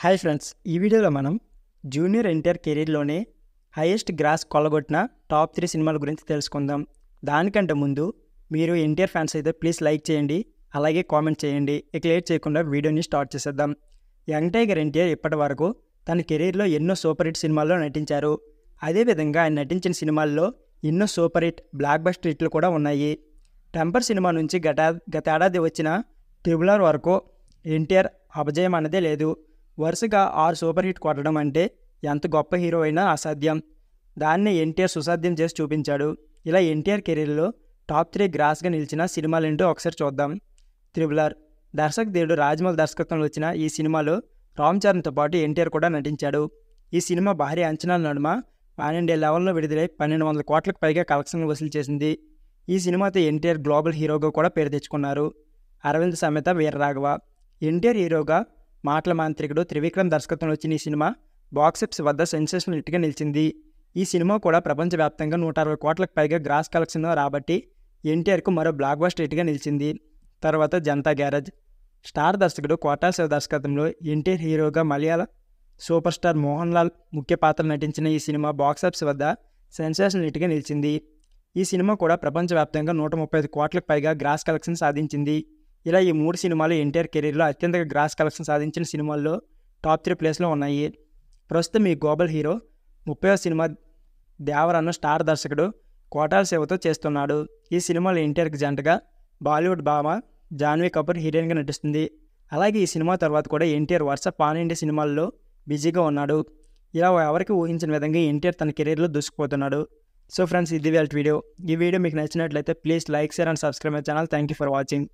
hi friends ఈ వీడియోలో మనం జూనియర్ ఎన్టీఆర్ కెరీర్లోనే హైయెస్ట్ గ్రాస్ కొలగొట్టిన టాప్ త్రీ సినిమాల గురించి తెలుసుకుందాం దానికంటే ముందు మీరు ఎన్టీఆర్ ఫ్యాన్స్ అయితే ప్లీజ్ లైక్ చేయండి అలాగే కామెంట్ చేయండి ఇక లేట్ చేయకుండా వీడియోని స్టార్ట్ చేసేద్దాం యంగ్ టైగర్ ఎన్టీఆర్ ఇప్పటి వరకు తన కెరీర్లో ఎన్నో సూపర్ హిట్ సినిమాల్లో నటించారు అదేవిధంగా ఆయన నటించిన సినిమాల్లో ఎన్నో సూపర్ హిట్ బ్లాక్ బస్టర్ హిట్లు కూడా ఉన్నాయి టెంపర్ సినిమా నుంచి గత గత ఏడాది వచ్చిన ట్రిబులర్ వరకు ఎన్టీఆర్ అపజయం అన్నదే లేదు వరుసగా ఆరు సూపర్ హిట్ కొట్టడం అంటే ఎంత గొప్ప హీరో అయినా అసాధ్యం దాన్ని ఎన్టీఆర్ సుసాధ్యం చేసి చూపించాడు ఇలా ఎన్టీఆర్ కెరీర్లో టాప్ త్రీ గ్రాస్గా నిలిచిన సినిమాలేంటో ఒకసారి చూద్దాం త్రిబులర్ దర్శక దేవుడు రాజమౌళి దర్శకత్వంలో వచ్చిన ఈ సినిమాలో రామ్ చరణ్తో పాటు ఎన్టీఆర్ కూడా నటించాడు ఈ సినిమా భారీ అంచనాల నడుమ పన్నెండే లెవెల్లో విడుదలై పన్నెండు వందల కోట్లకు పైగా కలెక్షన్లు వసూలు చేసింది ఈ సినిమాతో ఎన్టీఆర్ గ్లోబల్ హీరోగా కూడా పేరు తెచ్చుకున్నారు అరవింద్ సమేత వీరరాఘవ ఎన్టీఆర్ హీరోగా మాటల మాంత్రికుడు త్రివిక్రమ్ దర్శకత్వంలో వచ్చిన ఈ సినిమా బాక్సెప్స్ వద్ద సెన్సేషన్ ఇట్టుగా నిలిచింది ఈ సినిమా కూడా ప్రపంచవ్యాప్తంగా నూట అరవై కోట్లకు పైగా గ్రాస్ కలెక్షన్ రాబట్టి ఎన్టీఆర్కు మరో బ్లాక్ బస్టర్ హిట్గా నిలిచింది తర్వాత జనతా గ్యారేజ్ స్టార్ దర్శకుడు కోటాశివ దర్శకత్వంలో ఎన్టీఆర్ హీరోగా మలయాళ సూపర్ స్టార్ మోహన్ లాల్ ముఖ్య పాత్ర నటించిన ఈ సినిమా బాక్సాఫీస్ వద్ద సెన్సేషన్ హిట్గా నిలిచింది ఈ సినిమా కూడా ప్రపంచవ్యాప్తంగా నూట ముప్పై ఐదు కోట్లకు పైగా గ్రాస్ కలెక్షన్ సాధించింది ఇలా ఈ మూడు సినిమాలు ఎన్టీఆర్ కెరీర్లో అత్యంత గ్రాస్ కలెక్షన్ సాధించిన సినిమాల్లో టాప్ త్రీ ప్లేస్లో ఉన్నాయి ప్రస్తుతం ఈ గ్లోబల్ హీరో ముప్పై సినిమా దేవరన్న స్టార్ దర్శకుడు కోటాల సేవతో చేస్తున్నాడు ఈ సినిమాలో ఎన్టీఆర్కి జంటగా బాలీవుడ్ భామ జాన్వీ కపూర్ హీరోయిన్గా నటిస్తుంది అలాగే ఈ సినిమా తర్వాత కూడా ఎన్టీఆర్ వరుస పాన్ ఇండియా సినిమాల్లో బిజీగా ఉన్నాడు ఇలా ఎవరికి ఊహించిన విధంగా ఎన్టీఆర్ తన కెరీర్లో దూసుకుపోతున్నాడు సో ఫ్రెండ్స్ ఇది వాళ్ళ వీడియో ఈ వీడియో మీకు నచ్చినట్లయితే please like share and subscribe my channel thank you for watching